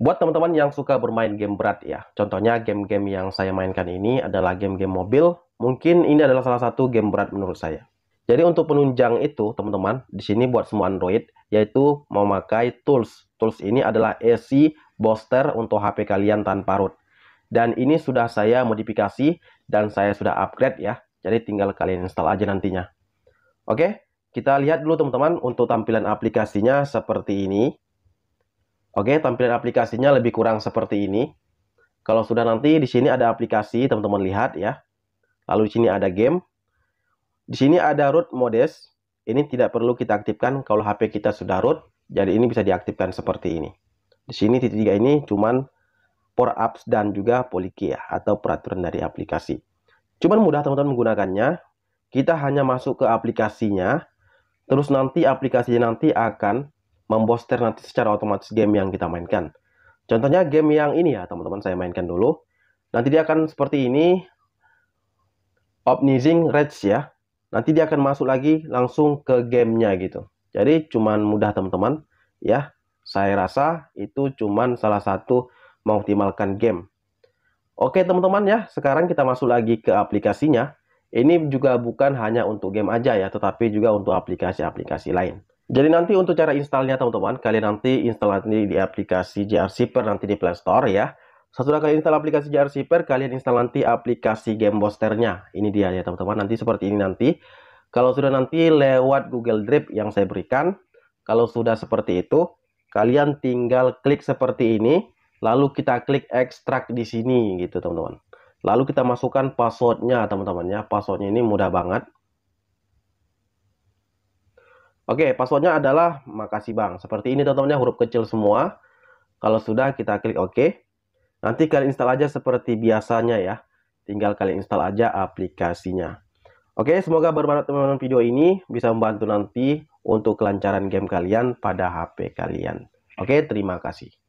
Buat teman-teman yang suka bermain game berat ya, contohnya game-game yang saya mainkan ini adalah game-game mobil, mungkin ini adalah salah satu game berat menurut saya. Jadi untuk penunjang itu, teman-teman, di sini buat semua Android, yaitu memakai tools. Tools ini adalah AC booster untuk HP kalian tanpa root. Dan ini sudah saya modifikasi dan saya sudah upgrade ya. Jadi tinggal kalian install aja nantinya. Oke, kita lihat dulu teman-teman untuk tampilan aplikasinya seperti ini. Oke, tampilan aplikasinya lebih kurang seperti ini. Kalau sudah nanti di sini ada aplikasi, teman-teman lihat ya. Lalu di sini ada game. Di sini ada root modes. Ini tidak perlu kita aktifkan kalau HP kita sudah root. Jadi ini bisa diaktifkan seperti ini. Di sini titik tiga ini cuman for apps dan juga poliki ya, atau peraturan dari aplikasi. Cuman mudah teman-teman menggunakannya. Kita hanya masuk ke aplikasinya. Terus nanti aplikasinya nanti akan memposter nanti secara otomatis game yang kita mainkan. Contohnya game yang ini ya teman-teman saya mainkan dulu. Nanti dia akan seperti ini. Opnizing Reds ya. Nanti dia akan masuk lagi langsung ke gamenya gitu. Jadi cuman mudah teman-teman ya. Saya rasa itu cuman salah satu mengoptimalkan game. Oke teman-teman ya, sekarang kita masuk lagi ke aplikasinya. Ini juga bukan hanya untuk game aja ya, tetapi juga untuk aplikasi-aplikasi lain. Jadi nanti untuk cara installnya teman-teman, kalian nanti install nanti di aplikasi JR Shipper nanti di Play Store ya. Setelah kalian install aplikasi JR Shipper, kalian install nanti aplikasi Game Boosternya. Ini dia ya teman-teman, nanti seperti ini nanti. Kalau sudah nanti lewat Google Drive yang saya berikan, kalau sudah seperti itu, kalian tinggal klik seperti ini, lalu kita klik ekstrak di sini gitu teman-teman. Lalu kita masukkan passwordnya teman temannya passwordnya ini mudah banget Oke, passwordnya adalah makasih bang. Seperti ini teman-teman huruf kecil semua. Kalau sudah kita klik OK. Nanti kalian install aja seperti biasanya ya. Tinggal kalian install aja aplikasinya. Oke, semoga bermanfaat teman-teman video ini bisa membantu nanti untuk kelancaran game kalian pada HP kalian. Oke, terima kasih.